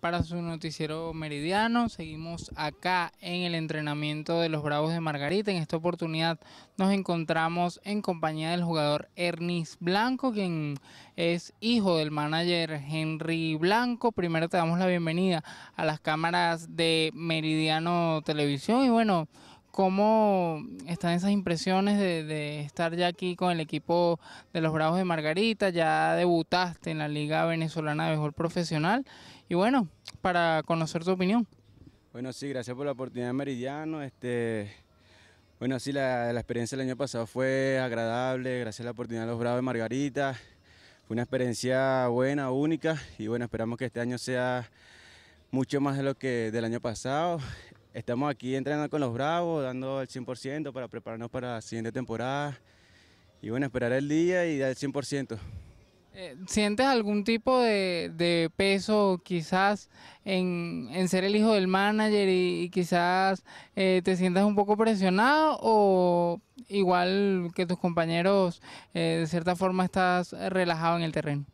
para su noticiero meridiano. Seguimos acá en el entrenamiento de los Bravos de Margarita. En esta oportunidad nos encontramos en compañía del jugador Ernest Blanco, quien es hijo del manager Henry Blanco. Primero te damos la bienvenida a las cámaras de Meridiano Televisión y bueno, ¿Cómo están esas impresiones de, estar ya aquí con el equipo de los Bravos de Margarita? Ya debutaste en la Liga Venezolana de Béisbol Profesional. Y bueno, para conocer tu opinión. Bueno, sí, gracias por la oportunidad, Meridiano. Este, bueno, sí, la experiencia del año pasado fue agradable, gracias a la oportunidad de los Bravos de Margarita. Fue una experiencia buena, única, y bueno, esperamos que este año sea mucho más de lo que del año pasado estamos aquí entrenando con los Bravos, dando el 100% para prepararnos para la siguiente temporada. Y bueno, esperar el día y dar el 100%. Eh, ¿Sientes algún tipo de, peso quizás en, ser el hijo del manager y, quizás eh, te sientas un poco presionado o igual que tus compañeros, eh, de cierta forma estás relajado en el terreno?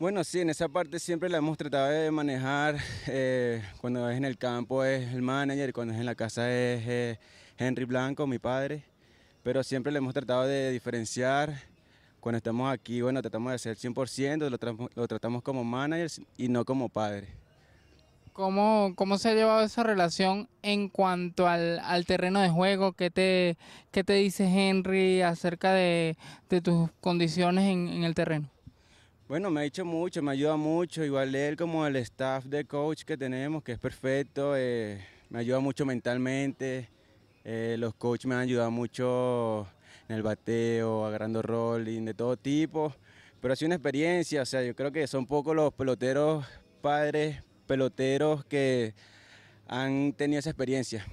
Bueno, sí, en esa parte siempre la hemos tratado de manejar. Eh, cuando es en el campo es el manager, cuando es en la casa es eh, Henry Blanco, mi padre. Pero siempre le hemos tratado de diferenciar. Cuando estamos aquí, bueno, tratamos de hacer 100%, lo, tratamos como manager y no como padre. ¿Cómo, ¿Cómo se ha llevado esa relación en cuanto al, terreno de juego? ¿Qué te, qué te dice Henry acerca de, tus condiciones en el terreno? Bueno, me ha hecho mucho, me ayuda mucho, igual él como el staff de coach que tenemos, que es perfecto, eh, me ayuda mucho mentalmente, eh, los coaches me han ayudado mucho en el bateo, agarrando rolling de todo tipo, pero ha sido una experiencia, o sea, yo creo que son pocos los peloteros padres, peloteros que han tenido esa experiencia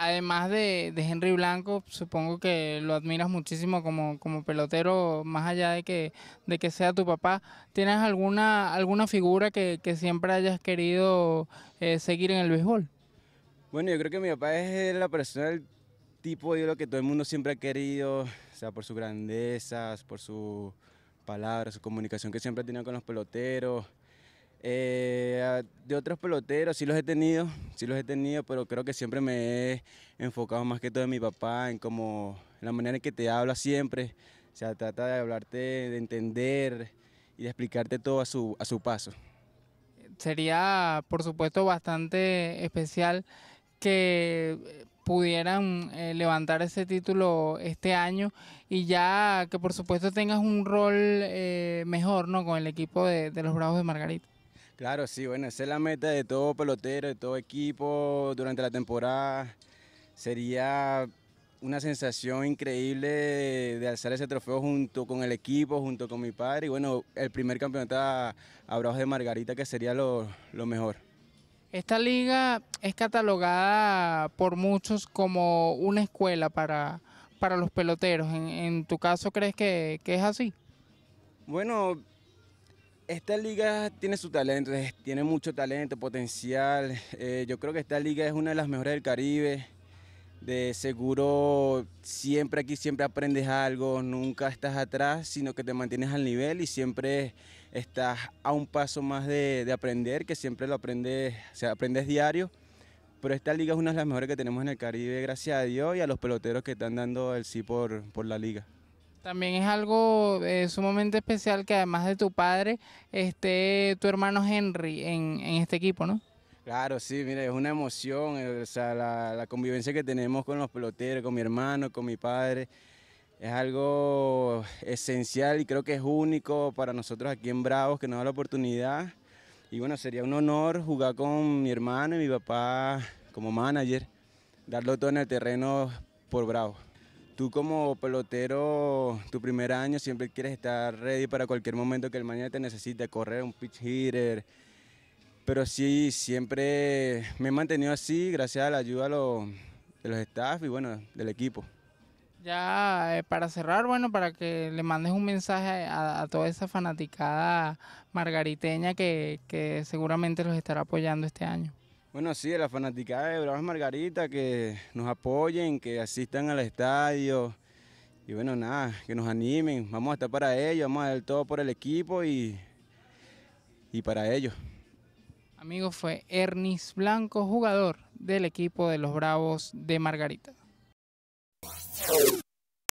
además de, Henry Blanco, supongo que lo admiras muchísimo como, como pelotero, más allá de que, de que sea tu papá. ¿Tienes alguna, alguna figura que, siempre hayas querido eh, seguir en el béisbol? Bueno, yo creo que mi papá es la persona, el tipo de lo que todo el mundo siempre ha querido, o sea, por sus grandezas, por su palabras, su comunicación que siempre ha tenido con los peloteros. Eh, de otros peloteros sí los he tenido, sí los he tenido, pero creo que siempre me he enfocado más que todo en mi papá, en como la manera en que te habla siempre. se trata de hablarte, de entender y de explicarte todo a su, a su paso. Sería, por supuesto, bastante especial que pudieran eh, levantar ese título este año y ya que por supuesto tengas un rol eh, mejor ¿no? con el equipo de los Bravos de Margarita. Claro, sí, bueno, esa es la meta de todo pelotero, de todo equipo durante la temporada. Sería una sensación increíble de, alzar ese trofeo junto con el equipo, junto con mi padre. Y bueno, el primer campeonato a, brazos de Margarita, que sería lo, mejor. Esta liga es catalogada por muchos como una escuela para, para los peloteros. ¿En, tu caso crees que es así? Bueno, esta liga tiene su talento, tiene mucho talento, potencial. Eh, yo creo que esta liga es una de las mejores del Caribe. De seguro, siempre aquí, siempre aprendes algo, nunca estás atrás, sino que te mantienes al nivel y siempre estás a un paso más de, aprender, que siempre lo aprendes, o sea, aprendes diario. Pero esta liga es una de las mejores que tenemos en el Caribe, gracias a Dios y a los peloteros que están dando el sí por, por la liga. También es algo eh, sumamente especial que además de tu padre esté tu hermano Henry en, este equipo, ¿no? Claro, sí, mire, es una emoción, eh, la, la, convivencia que tenemos con los peloteros, con mi hermano, con mi padre, es algo esencial y creo que es único para nosotros aquí en Bravos, que nos da la oportunidad. Y bueno, sería un honor jugar con mi hermano y mi papá como manager, darlo todo en el terreno por Bravos tú como pelotero, tu primer año siempre quieres estar ready para cualquier momento que el mañana te necesite, correr un pitch hitter. Pero sí, siempre me he mantenido así gracias a la ayuda de los, staff y bueno, del equipo. Ya eh, para cerrar, bueno, para que le mandes un mensaje a, toda esa fanaticada margariteña que seguramente los estará apoyando este año. Bueno, sí, la fanática de Bravos Margarita, que nos apoyen, que asistan al estadio. Y bueno, nada, que nos animen. Vamos a estar para ellos, vamos a dar todo por el equipo y, y para ellos. Amigo fue Ernest Blanco, jugador del equipo de los Bravos de Margarita.